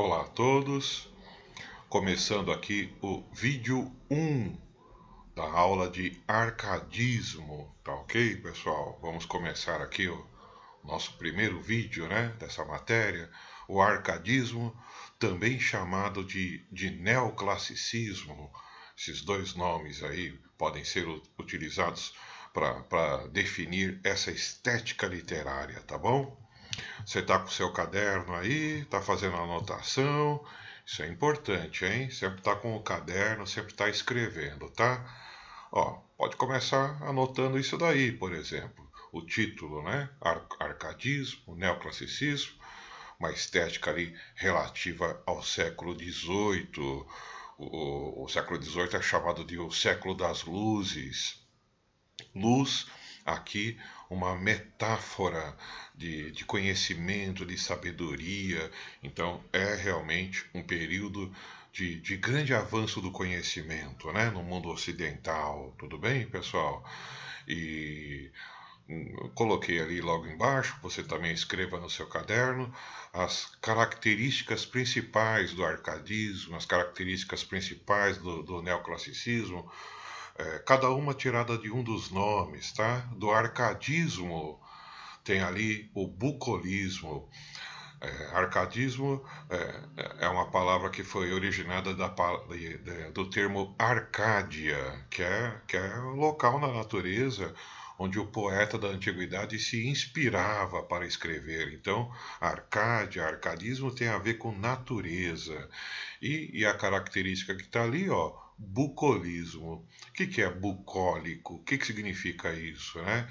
Olá a todos, começando aqui o vídeo 1 da aula de arcadismo, tá ok pessoal? Vamos começar aqui o nosso primeiro vídeo né, dessa matéria, o arcadismo, também chamado de, de neoclassicismo, esses dois nomes aí podem ser utilizados para definir essa estética literária, tá bom? Você está com o seu caderno aí, está fazendo anotação. Isso é importante, hein? Sempre está com o caderno, sempre está escrevendo, tá? Ó, pode começar anotando isso daí, por exemplo. O título, né? Ar arcadismo, neoclassicismo, uma estética ali relativa ao século XVIII. O, o, século XVIII é chamado de o século das luzes. Luz, aqui uma metáfora de, de conhecimento, de sabedoria. Então, é realmente um período de, de grande avanço do conhecimento né, no mundo ocidental. Tudo bem, pessoal? E hum, coloquei ali logo embaixo, você também escreva no seu caderno as características principais do arcadismo, as características principais do, do neoclassicismo, é, cada uma tirada de um dos nomes, tá? Do arcadismo, tem ali o bucolismo. É, arcadismo é, é, uma palavra que foi originada da, do termo Arcádia, que é, que é um local na natureza onde o poeta da antiguidade se inspirava para escrever. Então, Arcádia, arcadismo tem a ver com natureza. E, e a característica que está ali, ó, bucolismo. O que, que é bucólico? O que, que significa isso? Né?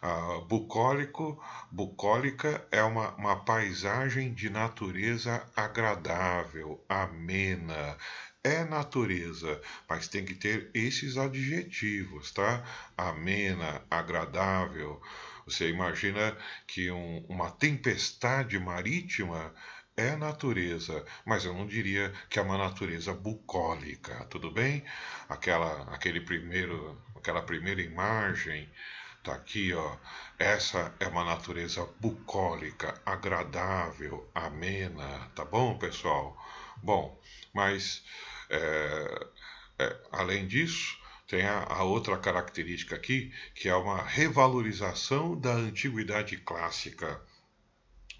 Ah, bucólico, bucólica é uma, uma paisagem de natureza agradável, amena. É natureza, mas tem que ter esses adjetivos, tá? Amena, agradável. Você imagina que um, uma tempestade marítima é natureza, mas eu não diria que é uma natureza bucólica, tudo bem? Aquela, aquele primeiro, aquela primeira imagem tá aqui, ó. Essa é uma natureza bucólica, agradável, amena, tá bom, pessoal? Bom, mas é, é, além disso, tem a, a, outra característica aqui, que é uma revalorização da antiguidade clássica.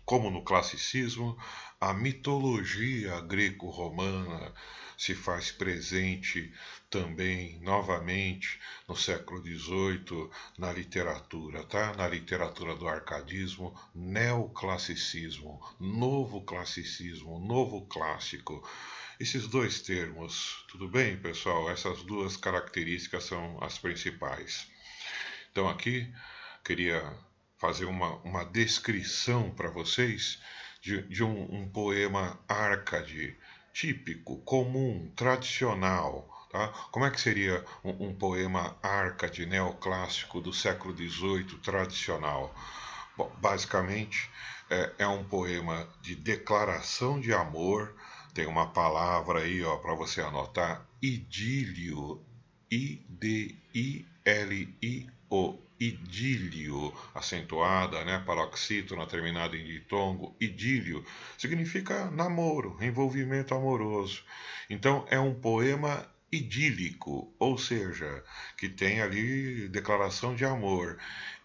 Como no classicismo, a mitologia greco-romana se faz presente também novamente no século XVIII na literatura, tá? Na literatura do arcadismo, neoclassicismo, novo classicismo, novo clássico. Esses dois termos, tudo bem, pessoal? Essas duas características são as principais. Então aqui queria fazer uma, uma descrição para vocês de, de um, um, poema arcade, típico, comum, tradicional. Tá? Como é que seria um, um poema arcade neoclássico do século XVIII tradicional? Bom, basicamente, é, é um poema de declaração de amor. Tem uma palavra aí para você anotar: idílio. I-D-I-L-I-O idílio, acentuada, né, paroxítona, terminada em ditongo, idílio, significa namoro, envolvimento amoroso. Então é um poema idílico, ou seja, que tem ali declaração de amor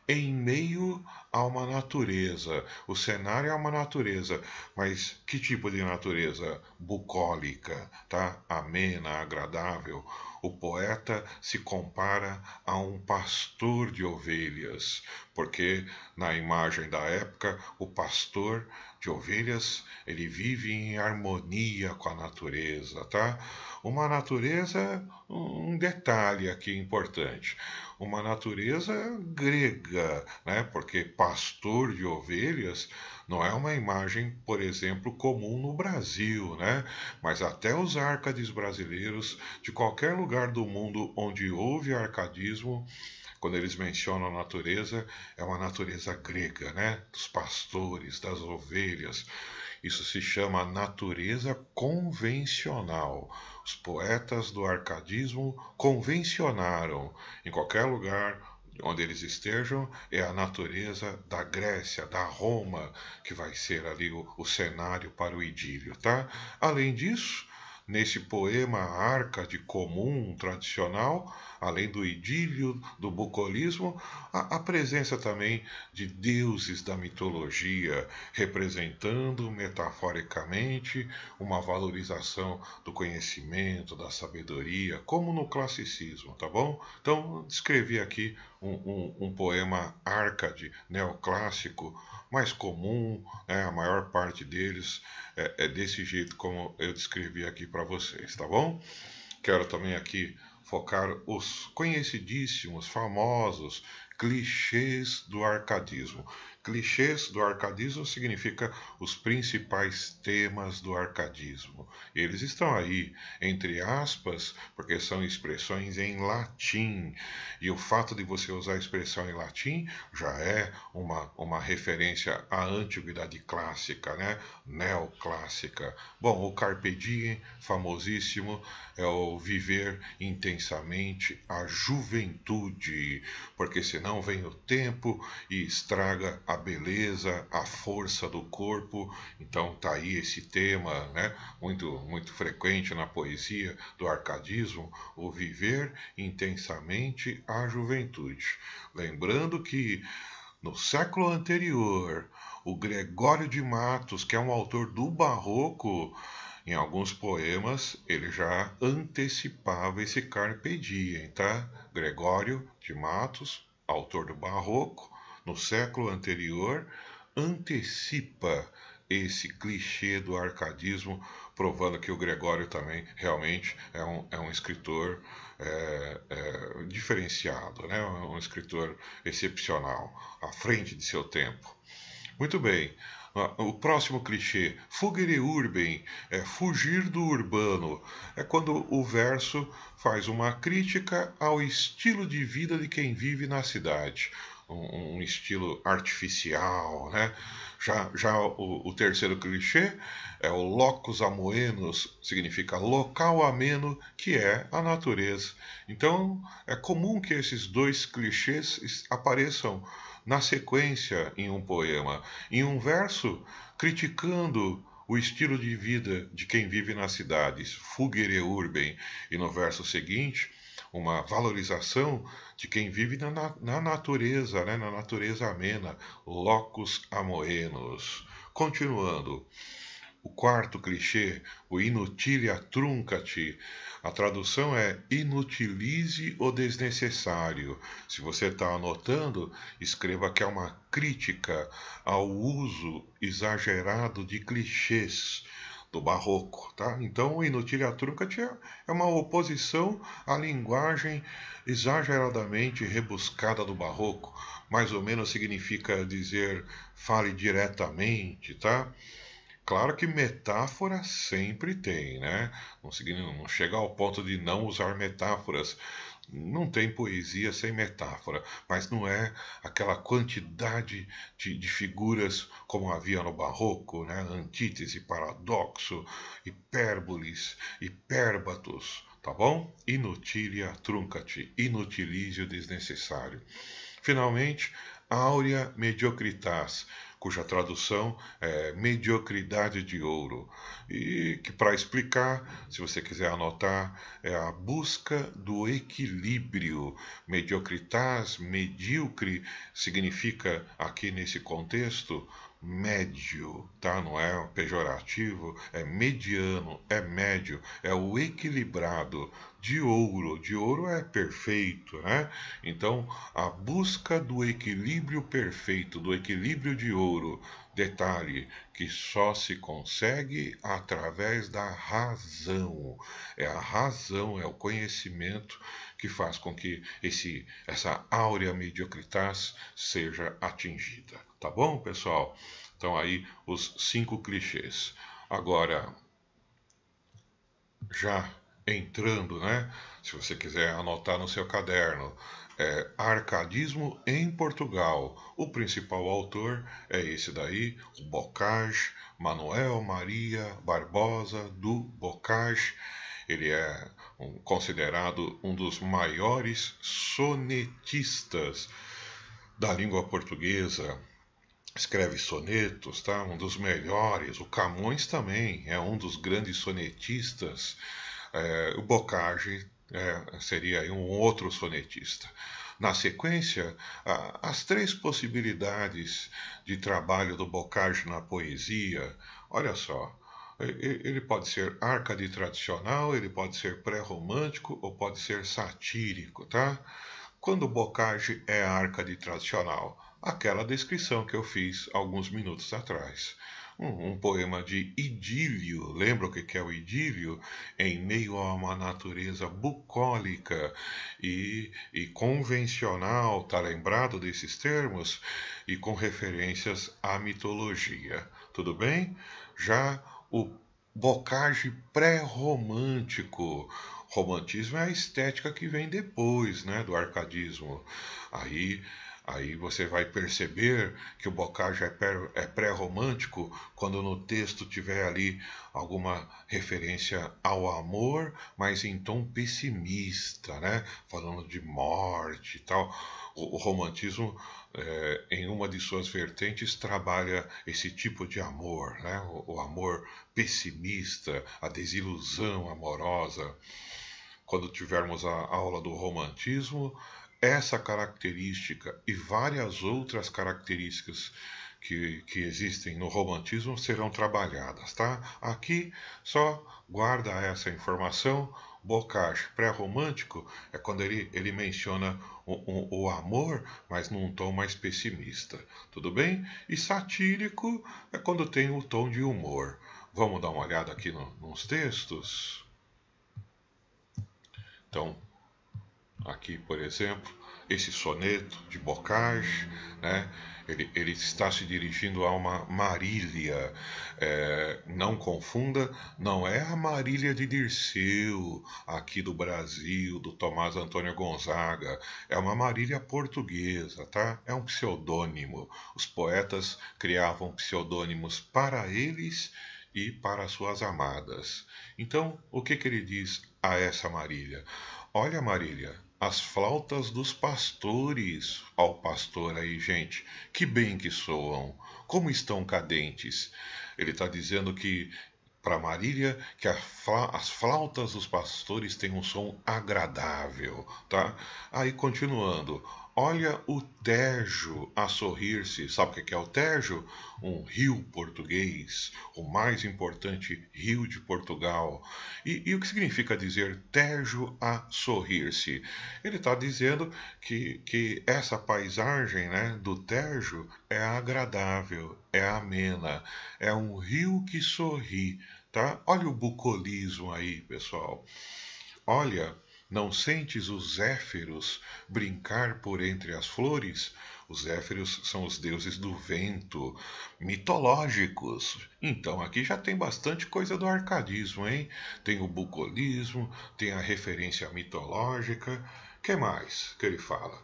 em meio há uma natureza, o cenário é uma natureza, mas que tipo de natureza? Bucólica, tá? Amena, agradável. O poeta se compara a um pastor de ovelhas, porque na imagem da época o pastor de ovelhas, ele vive em harmonia com a natureza, tá? Uma natureza, é um detalhe aqui importante, uma natureza grega, né? Porque pastor de ovelhas não é uma imagem, por exemplo, comum no Brasil, né? Mas até os arcades brasileiros, de qualquer lugar do mundo onde houve arcadismo, quando eles mencionam a natureza, é uma natureza grega, né? Dos pastores, das ovelhas. Isso se chama natureza convencional. Os poetas do arcadismo convencionaram. Em qualquer lugar onde eles estejam, é a natureza da Grécia, da Roma, que vai ser ali o, o cenário para o idílio, tá? Além disso, Neste poema arca de comum, tradicional, além do idílio, do bucolismo, a presença também de deuses da mitologia, representando metaforicamente uma valorização do conhecimento, da sabedoria, como no classicismo, tá bom? Então, descrevi aqui um, um, um poema arcade, neoclássico, né, mais comum, né? a maior parte deles é, é desse jeito como eu descrevi aqui para vocês, tá bom? Quero também aqui focar os conhecidíssimos, famosos clichês do arcadismo. Clichês do arcadismo significa os principais temas do arcadismo. Eles estão aí, entre aspas, porque são expressões em latim. E o fato de você usar a expressão em latim já é uma, uma referência à antiguidade clássica, né? neoclássica. Bom, o Carpe Diem, famosíssimo, é o viver intensamente a juventude, porque senão vem o tempo e estraga a a beleza, a força do corpo. Então tá aí esse tema, né? Muito muito frequente na poesia do arcadismo, o viver intensamente a juventude. Lembrando que no século anterior, o Gregório de Matos, que é um autor do Barroco, em alguns poemas ele já antecipava esse carpe diem, tá? Gregório de Matos, autor do Barroco, no século anterior, antecipa esse clichê do arcadismo, provando que o Gregório também realmente é um, é um escritor é, é, diferenciado, né? um escritor excepcional, à frente de seu tempo. Muito bem. Ah, o próximo clichê, fugere urbem, é fugir do urbano. É quando o verso faz uma crítica ao estilo de vida de quem vive na cidade um, um estilo artificial, né? Já, já o, o, terceiro clichê é o locus amoenos, significa local ameno, que é a natureza. Então, é comum que esses dois clichês apareçam na sequência em um poema, em um verso criticando o estilo de vida de quem vive nas cidades, fugere urbem, e no verso seguinte uma valorização de quem vive na, na, natureza, né? na natureza amena, locus amoenos. Continuando. O quarto clichê, o inutilia truncati. A tradução é inutilize o desnecessário. Se você está anotando, escreva que é uma crítica ao uso exagerado de clichês do barroco, tá? Então, o Inutile Trunca é uma oposição à linguagem exageradamente rebuscada do barroco. Mais ou menos significa dizer fale diretamente, tá? Claro que metáfora sempre tem, né? Não, não chega ao ponto de não usar metáforas, não tem poesia sem metáfora, mas não é aquela quantidade de, de figuras como havia no Barroco, né? antítese, paradoxo, hipérboles, hipérbatos, tá bom? Inutilia truncati, inutilize o desnecessário. Finalmente, áurea mediocritas, cuja tradução é Mediocridade de Ouro, e que, para explicar, se você quiser anotar, é a busca do equilíbrio. Mediocritas, medíocre, significa, aqui nesse contexto, médio, tá? Não é pejorativo, é mediano, é médio, é o equilibrado, de ouro. De ouro é perfeito, né? Então, a busca do equilíbrio perfeito, do equilíbrio de ouro. Detalhe que só se consegue através da razão. É a razão, é o conhecimento que faz com que esse, essa áurea mediocritas seja atingida. Tá bom, pessoal? Então, aí os cinco clichês. Agora, já entrando, né? Se você quiser anotar no seu caderno, é Arcadismo em Portugal. O principal autor é esse daí, o Bocage, Manuel Maria Barbosa do Bocage. Ele é um, considerado um dos maiores sonetistas da língua portuguesa. Escreve sonetos, tá? Um dos melhores. O Camões também é um dos grandes sonetistas é, o bocage é, seria um outro sonetista. Na sequência, a, as três possibilidades de trabalho do bocage na poesia, olha só, ele pode ser arca de tradicional, ele pode ser pré-romântico ou pode ser satírico, tá? Quando bocage é arca de tradicional, aquela descrição que eu fiz alguns minutos atrás um, um poema de idílio. Lembra o que é o idílio? Em meio a uma natureza bucólica e, e convencional, está lembrado desses termos? E com referências à mitologia. Tudo bem? Já o bocage pré-romântico. Romantismo é a estética que vem depois né, do arcadismo. Aí Aí você vai perceber que o bocage é, é pré-romântico quando no texto tiver ali alguma referência ao amor, mas em tom pessimista, né? Falando de morte e tal. O, o romantismo, é, em uma de suas vertentes, trabalha esse tipo de amor, né? o, o amor pessimista, a desilusão amorosa. Quando tivermos a aula do romantismo, essa característica e várias outras características que, que existem no romantismo serão trabalhadas, tá? Aqui só guarda essa informação. Bocage pré-romântico é quando ele, ele menciona o, o, o, amor, mas num tom mais pessimista, tudo bem? E satírico é quando tem o tom de humor. Vamos dar uma olhada aqui no, nos textos? Então, Aqui, por exemplo, esse soneto de Bocage, né? ele, ele está se dirigindo a uma Marília. É, não confunda, não é a Marília de Dirceu, aqui do Brasil, do Tomás Antônio Gonzaga. É uma Marília portuguesa, tá? É um pseudônimo. Os poetas criavam pseudônimos para eles e para suas amadas. Então, o que, que ele diz a essa Marília? Olha, Marília, as flautas dos pastores, ao pastor aí, gente, que bem que soam, como estão cadentes. Ele está dizendo que para Marília que fla, as flautas dos pastores têm um som agradável, tá? Aí continuando, Olha o Tejo a sorrir-se. Sabe o é que é o Tejo? Um rio português, o mais importante rio de Portugal. E, e o que significa dizer Tejo a sorrir-se? Ele está dizendo que, que essa paisagem né, do Tejo é agradável, é amena, é um rio que sorri. Tá? Olha o bucolismo aí, pessoal. Olha, não sentes os éferos brincar por entre as flores? Os éferos são os deuses do vento, mitológicos. Então aqui já tem bastante coisa do arcadismo, hein? Tem o bucolismo, tem a referência mitológica. Que mais que ele fala?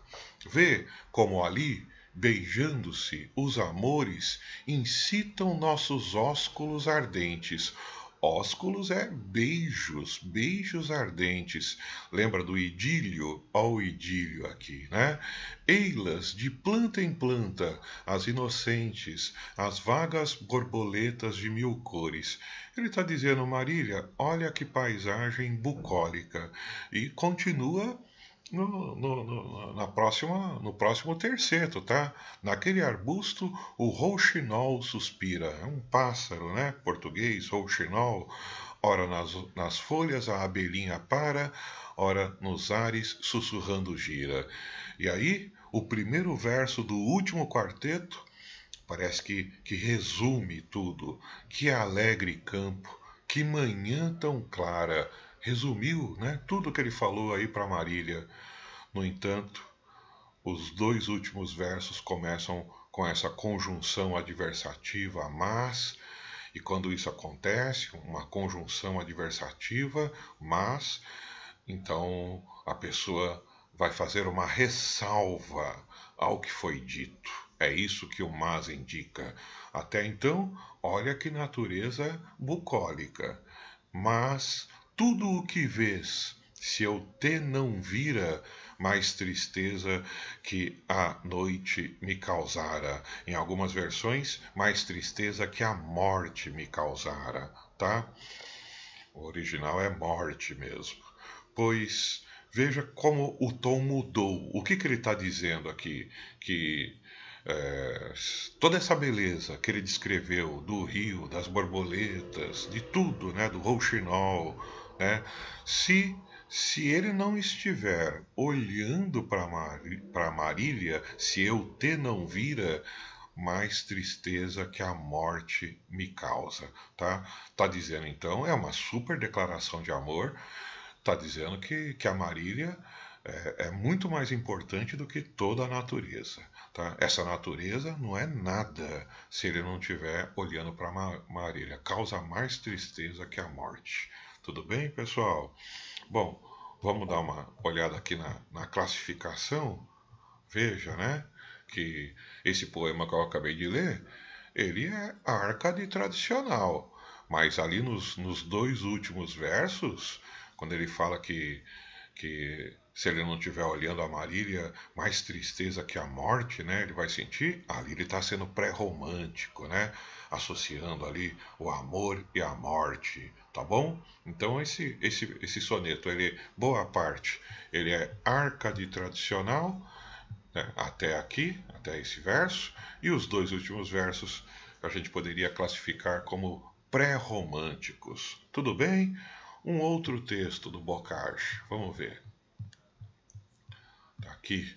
Vê como ali beijando-se, os amores incitam nossos ósculos ardentes, Ósculos é beijos, beijos ardentes. Lembra do idílio? Olha o idílio aqui, né? Eilas, de planta em planta, as inocentes, as vagas borboletas de mil cores. Ele está dizendo, Marília, olha que paisagem bucólica. E continua no, no, no, na próxima, no próximo terceiro tá? Naquele arbusto, o rouxinol suspira. É um pássaro, né? Português, rouxinol. Ora nas, nas folhas a abelhinha para, ora nos ares sussurrando gira. E aí, o primeiro verso do último quarteto parece que, que resume tudo. Que alegre campo, que manhã tão clara resumiu né, tudo que ele falou aí para Marília. No entanto, os dois últimos versos começam com essa conjunção adversativa, mas, e quando isso acontece, uma conjunção adversativa, mas, então a pessoa vai fazer uma ressalva ao que foi dito. É isso que o mas indica. Até então, olha que natureza bucólica. Mas tudo o que vês, se eu te não vira, mais tristeza que a noite me causara. Em algumas versões, mais tristeza que a morte me causara, tá? O original é morte mesmo. Pois veja como o tom mudou. O que, que ele está dizendo aqui? Que é, toda essa beleza que ele descreveu do rio, das borboletas, de tudo, né? Do rouxinol né? Se, se ele não estiver olhando para Mar, Marília, se eu te não vira, mais tristeza que a morte me causa, tá? Tá dizendo então, é uma super declaração de amor, tá dizendo que, que a Marília é, é, muito mais importante do que toda a natureza, tá? Essa natureza não é nada se ele não estiver olhando para Marília, causa mais tristeza que a morte. Tudo bem, pessoal? Bom, vamos dar uma olhada aqui na, na classificação. Veja, né? Que esse poema que eu acabei de ler, ele é arcade tradicional. Mas ali nos, nos dois últimos versos, quando ele fala que, que se ele não estiver olhando a Marília, mais tristeza que a morte, né? Ele vai sentir. Ali ele está sendo pré-romântico, né? Associando ali o amor e a morte, tá bom? Então esse, esse, esse soneto, ele boa parte, ele é arca de tradicional né? até aqui, até esse verso, e os dois últimos versos a gente poderia classificar como pré-românticos. Tudo bem? Um outro texto do Bocage. Vamos ver aqui.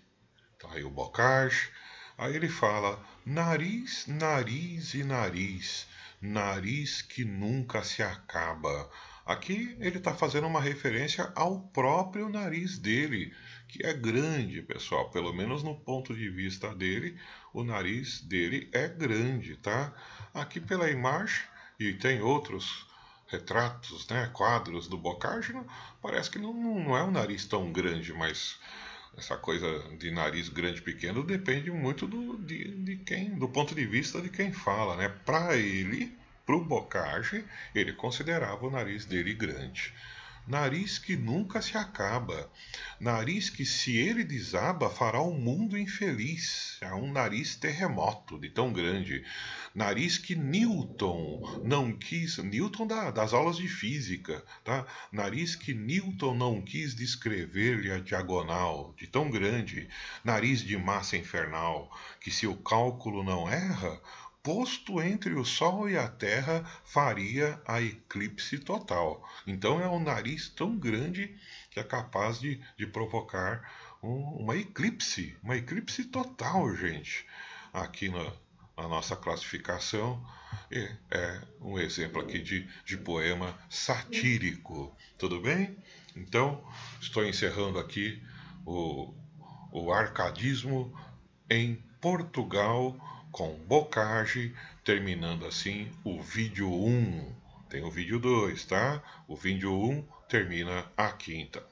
Tá aí o Bocage. Aí ele fala: nariz, nariz e nariz, nariz que nunca se acaba. Aqui ele está fazendo uma referência ao próprio nariz dele, que é grande, pessoal. Pelo menos no ponto de vista dele, o nariz dele é grande, tá? Aqui pela imagem, e tem outros retratos, né, quadros do Bocage parece que não, não é um nariz tão grande, mas essa coisa de nariz grande e pequeno depende muito do, de, de quem, do ponto de vista de quem fala, né? Para ele, para o Bocage, ele considerava o nariz dele grande nariz que nunca se acaba, nariz que, se ele desaba, fará o um mundo infeliz, é um nariz terremoto de tão grande, nariz que Newton não quis, Newton da, das aulas de física, tá? nariz que Newton não quis descrever-lhe a diagonal, de tão grande, nariz de massa infernal, que se o cálculo não erra, posto entre o Sol e a Terra faria a eclipse total. Então é um nariz tão grande que é capaz de, de provocar um, uma eclipse, uma eclipse total, gente, aqui na, na nossa classificação. E é um exemplo aqui de, de poema satírico. Tudo bem? Então, estou encerrando aqui o, o arcadismo em Portugal com Bocage, terminando assim o vídeo 1. Tem o vídeo 2, tá? O vídeo 1 termina a quinta.